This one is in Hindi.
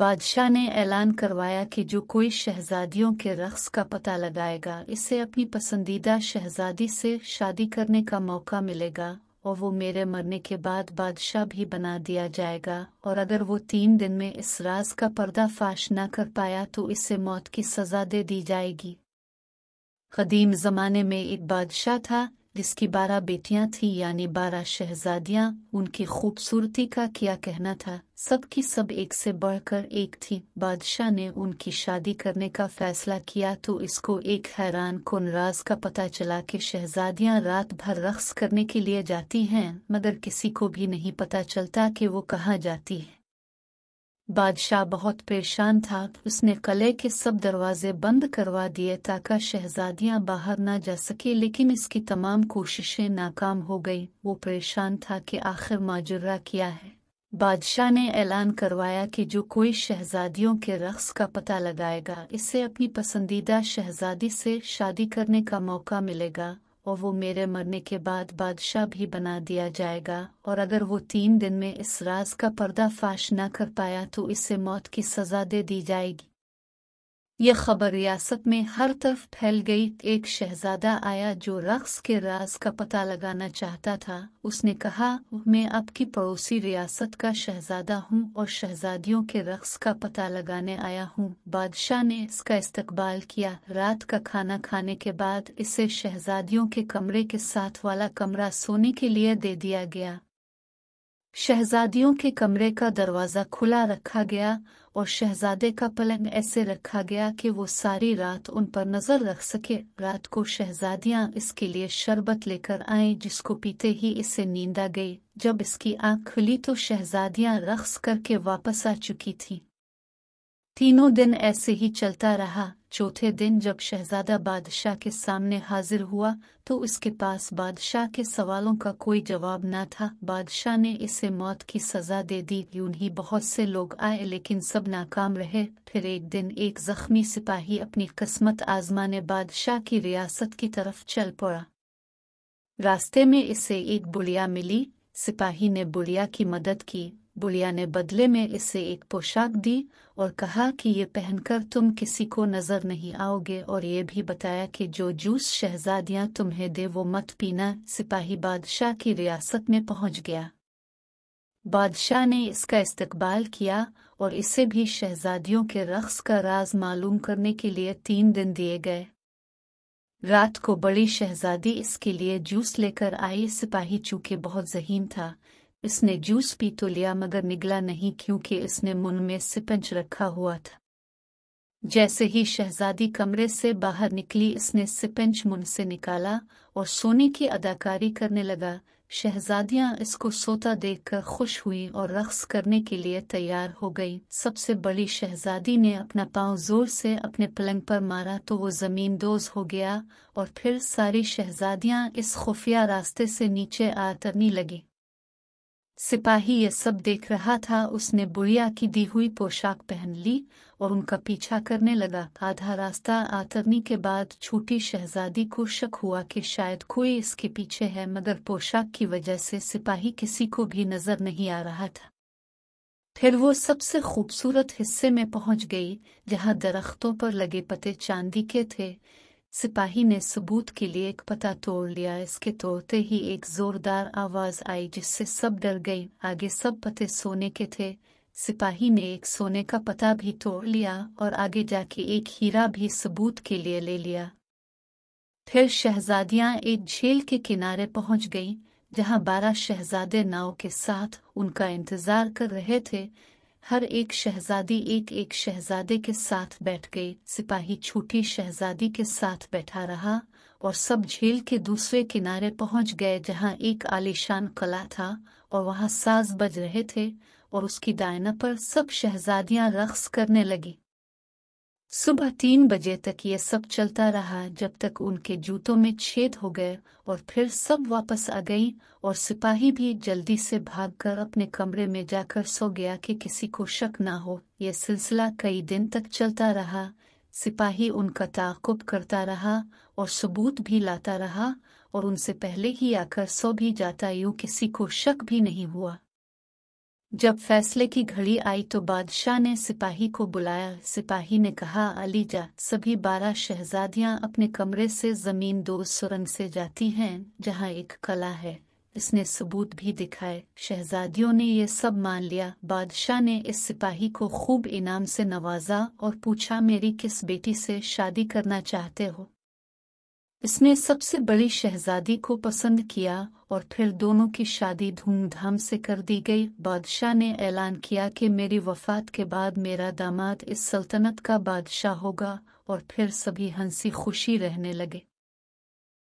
बादशाह ने ऐलान करवाया कि जो कोई शहजादियों के रक्स का पता लगाएगा इसे अपनी पसंदीदा शहजादी से शादी करने का मौका मिलेगा और वो मेरे मरने के बाद बादशाह भी बना दिया जाएगा और अगर वो तीन दिन में इस राज का पर्दाफाश न कर पाया तो इसे मौत की सजा दे दी जाएगी कदीम जमाने में एक बादशाह था जिसकी बारह बेटियां थी यानी बारह शहजादियां उनकी खूबसूरती का क्या कहना था सब की सब एक से बढ़कर एक थी बादशाह ने उनकी शादी करने का फैसला किया तो इसको एक हैरान कन राज का पता चला कि शहजादियां रात भर रक्स करने के लिए जाती हैं मगर किसी को भी नहीं पता चलता कि वो कहाँ जाती है बादशाह बहुत परेशान था उसने कले के सब दरवाजे बंद करवा दिए ताकि शहजादियां बाहर न जा सके लेकिन इसकी तमाम कोशिशें नाकाम हो गई वो परेशान था कि आखिर माजुर्रा किया है बादशाह ने ऐलान करवाया कि जो कोई शहजादियों के रक्स का पता लगाएगा इसे अपनी पसंदीदा शहजादी से शादी करने का मौका मिलेगा और वो मेरे मरने के बाद बादशाह भी बना दिया जाएगा और अगर वो तीन दिन में इस राज का पर्दाफाश न कर पाया तो इसे मौत की सजा दे दी जाएगी यह खबर रियासत में हर तरफ फैल गई एक शहजादा आया जो रक्स के राज का पता लगाना चाहता था उसने कहा मैं आपकी पड़ोसी रियासत का शहजादा हूँ और शहजादियों के रक्स का पता लगाने आया हूँ बादशाह ने इसका इस्तकबाल किया रात का खाना खाने के बाद इसे शहजादियों के कमरे के साथ वाला कमरा सोने के लिए दे दिया गया शहजादियों के कमरे का दरवाज़ा खुला रखा गया और शहजादे का पलंग ऐसे रखा गया कि वो सारी रात उन पर नज़र रख सके रात को शहजादियां इसके लिए शरबत लेकर आईं जिसको पीते ही इससे आ गई जब इसकी आंख खुली तो शहजादियां रक्स करके वापस आ चुकी थीं तीनों दिन ऐसे ही चलता रहा चौथे दिन जब शहजादा बादशाह के सामने हाजिर हुआ तो उसके पास बादशाह के सवालों का कोई जवाब न था बादशाह ने इसे मौत की सजा दे दी यूं ही बहुत से लोग आए लेकिन सब नाकाम रहे फिर एक दिन एक जख्मी सिपाही अपनी किस्मत आजमाने बादशाह की रियासत की तरफ चल पड़ा रास्ते में इसे एक बुढ़िया मिली सिपाही ने बुढ़िया की मदद की बुढ़िया ने बदले में इसे एक पोशाक दी और कहा कि ये पहनकर तुम किसी को नजर नहीं आओगे और ये भी बताया कि जो जूस शहजादियां तुम्हें दे वो मत पीना सिपाही बादशाह की रियासत में पहुंच गया बादशाह ने इसका इस्तकबाल किया और इसे भी शहजादियों के रक्स का राज मालूम करने के लिए तीन दिन दिए गए रात को बड़ी शहजादी इसके लिए जूस लेकर आई सिपाही चूंकि बहुत जहीन था इसने जूस पी तो लिया मगर निगला नहीं क्योंकि इसने मुन में सिपंच रखा हुआ था जैसे ही शहजादी कमरे से बाहर निकली इसने सिपंच मुन से निकाला और सोने की अदाकारी करने लगा शहजादियां इसको सोता देखकर खुश हुई और रक्स करने के लिए तैयार हो गई सबसे बड़ी शहजादी ने अपना पांव जोर से अपने पलंग पर मारा तो वो जमीन दोज हो गया और फिर सारी शहजादियां इस खुफिया रास्ते से नीचे आतरनी लगी सिपाही यह सब देख रहा था उसने बुढ़िया की दी हुई पोशाक पहन ली और उनका पीछा करने लगा आधा रास्ता आतरनी के बाद छोटी शहजादी को शक हुआ कि शायद कोई इसके पीछे है मगर पोशाक की वजह से सिपाही किसी को भी नजर नहीं आ रहा था फिर वो सबसे खूबसूरत हिस्से में पहुंच गई जहां दरख्तों पर लगे पते चांदी के थे सिपाही ने सबूत के लिए एक पता तोड़ लिया इसके तोड़ते ही एक जोरदार आवाज आई जिससे सब डर गई आगे सब पते सोने के थे सिपाही ने एक सोने का पता भी तोड़ लिया और आगे जाके एक हीरा भी सबूत के लिए ले लिया फिर शहजादियां एक झील के किनारे पहुंच गईं, जहां बारह शहजादे नाव के साथ उनका इंतजार कर रहे थे हर एक शहजादी एक एक शहजादे के साथ बैठ गए सिपाही छोटी शहजादी के साथ बैठा रहा और सब झील के दूसरे किनारे पहुंच गए जहां एक आलीशान कला था और वहां साज बज रहे थे और उसकी दायना पर सब शहजादियां रक्स करने लगी सुबह तीन बजे तक ये सब चलता रहा जब तक उनके जूतों में छेद हो गए और फिर सब वापस आ गई और सिपाही भी जल्दी से भागकर अपने कमरे में जाकर सो गया कि किसी को शक ना हो यह सिलसिला कई दिन तक चलता रहा सिपाही उनका ताकुब करता रहा और सबूत भी लाता रहा और उनसे पहले ही आकर सो भी जाता यूं किसी को शक भी नहीं हुआ जब फैसले की घड़ी आई तो बादशाह ने सिपाही को बुलाया सिपाही ने कहा अली जा सभी बारह शहजादियां अपने कमरे से जमीन दो सुरंग से जाती हैं जहां एक कला है इसने सबूत भी दिखाए शहजादियों ने ये सब मान लिया बादशाह ने इस सिपाही को खूब इनाम से नवाजा और पूछा मेरी किस बेटी से शादी करना चाहते हो इसने सबसे बड़ी शहजादी को पसंद किया और फिर दोनों की शादी धूमधाम से कर दी गई बादशाह ने ऐलान किया कि मेरी वफात के बाद मेरा दामाद इस सल्तनत का बादशाह होगा और फिर सभी हंसी खुशी रहने लगे